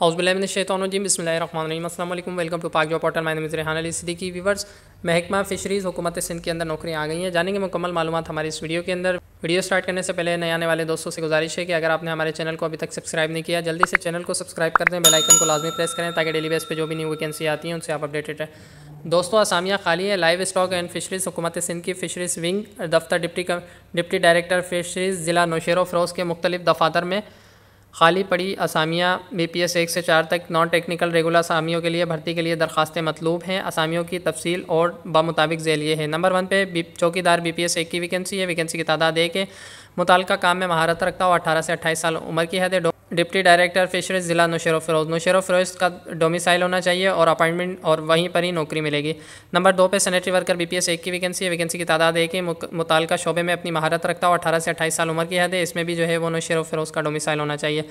हाउसबिल्लाशैतरजीम बसमीम अल्लाम welcome to Pak job portal my name is Rehan Ali Siddiqui viewers महकमा फिशरीज़ हुकूमत सिंध के अंदर नौकरियाँ आ गई हैं जानेंगे मुकम्मल मालूम हमारी इस वीडियो के अंदर वीडियो स्टार्ट करने से पहले नए आने वाले दोस्तों से गुजारिश है कि अगर आपने हमारे चैनल को अभी तक सब्सक्राइब नहीं किया जल्दी से चैनल को सब्सक्राइब कर दें बेलाइकन को लाजमी प्रेस करें ताकि डेली बेस पर जो भी न्यू वैकेंसी आती है उनसे आप अपडेटेड रहें दोस्तों आसामियाँ खाली है लाइव स्टॉक एंड फिशरीज़ हुकूमत सिंध की फिशरीज़ विंग दफ्तर डिप्टी डिप्टी डायरेक्टर फिशरीज़ ज़िला नौशेर फरोज़ के मुख्तलिफ दफातर में खाली पड़ी असामियाँ बी पी एस एक से चार तक नॉन टेक्निकल रेगुलर असामियों के लिए भर्ती के लिए दरखास्तें मतलूब हैं असामियों की तफसील और बामुताबिक जेल ये है नंबर वन पे चौकीदार बी पी एस एक की वैकेंसी है वैकेंसी की तादाद एक है मुतल काम में महारत रखता हो अठारह से अट्ठाईस साल उम्र की हद है डिप्टी डायरेक्टर फिशरीज ज़िला नौशेरो फरोज़ नौशेरो फरोज़ का डोमिसाइल होना चाहिए और अपॉइंटमेंट और वहीं पर ही नौकरी मिलेगी नंबर दो पे sanitary worker B P S एक की वैकेंसी है वैकेंसी की तादाद एक ही मुताल शोबे में अपनी महारत रखता हो अठारह से अट्ठाईस साल उम्र की हद है इसमें भी जो है वो नौशेरो फरोज़ का डोमिसाइल होना चाहिए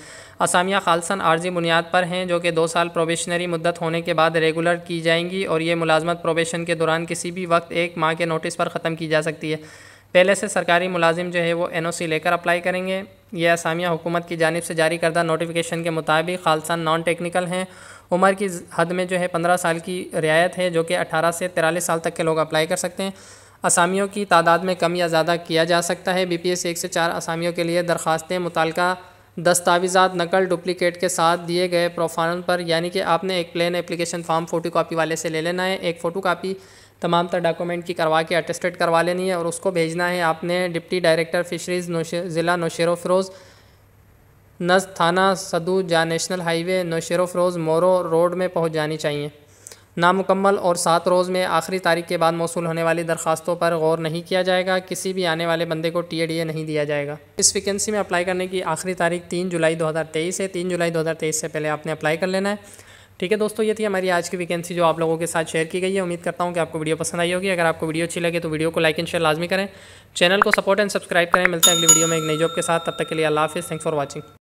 असामिया खालसन आर्जी बुनियाद पर हैं जो कि दो साल प्रोबेशनरी मुद्दत होने के बाद रेगुलर की जाएंगी और ये मुलाजमत प्रोबेशन के दौरान किसी भी वक्त एक माह के नोटिस पर ख़त्म की जा सकती है पहले से सरकारी मुलाजिम जो है वो एन लेकर अप्लाई करेंगे यह असामिया हुकूमत की जानब से जारी करदा नोटिफिकेशन के मुताबिक खालसा नॉन टेक्निकल हैं उम्र की हद में जो है पंद्रह साल की रियायत है जो कि अठारह से तिरालीस साल तक के लोग अप्लाई कर सकते हैं असामियों की तादाद में कम या ज़्यादा किया जा सकता है बी पी एस एक से चार असामियों के लिए दरख्वास्तें मुतल दस्तावेज़ा नकल डुप्लिकेट के साथ दिए गए प्रोफार्म पर यानी कि आपने एक plain application form photocopy वाले से ले लेना है एक फ़ोटो कापी तमाम तर डॉक्यूमेंट की करवा के अटेस्टेड करवा लेनी है और उसको भेजना है आपने डिप्टी डायरेक्टर फिशरीज़ नोशे ज़िला नौशेरो फरोज़ नज थाना सदू जा नेशनल हाईवे नौशेरो फरोज़ मोरो रोड में पहुँच जानी चाहिए नामुकम्मल और सात रोज़ में आखिरी तारीख के बाद मौसू होने वाली दरख्वास्तों पर गौर नहीं किया जाएगा किसी भी आने वाले बंदे को टी ए नहीं दिया जाएगा इस वैकेंसी में अप्लाई करने की आखिरी तारीख तीन जुलाई तेईस है तीन जुलाई तेईस से पहले आपने अप्लाई कर लेना है ठीक है दोस्तों ये थी हमारी आज की वैकेंसी जो आप लोगों के साथ शेयर की गई है उम्मीद करता हूँ कि आपको वीडियो पसंद आई होगी अगर आपको वीडियो अच्छी लगे तो वीडियो को लाइक एंड शेयर लाजमी करें चैनल को सपोर्ट एंड सब्सक्राइब करें मिलते हैं अगली वीडियो में एक नई जॉब के साथ तब तक के लिए अल्लाह हाफिज़ थैंक्स फॉर वॉचिंग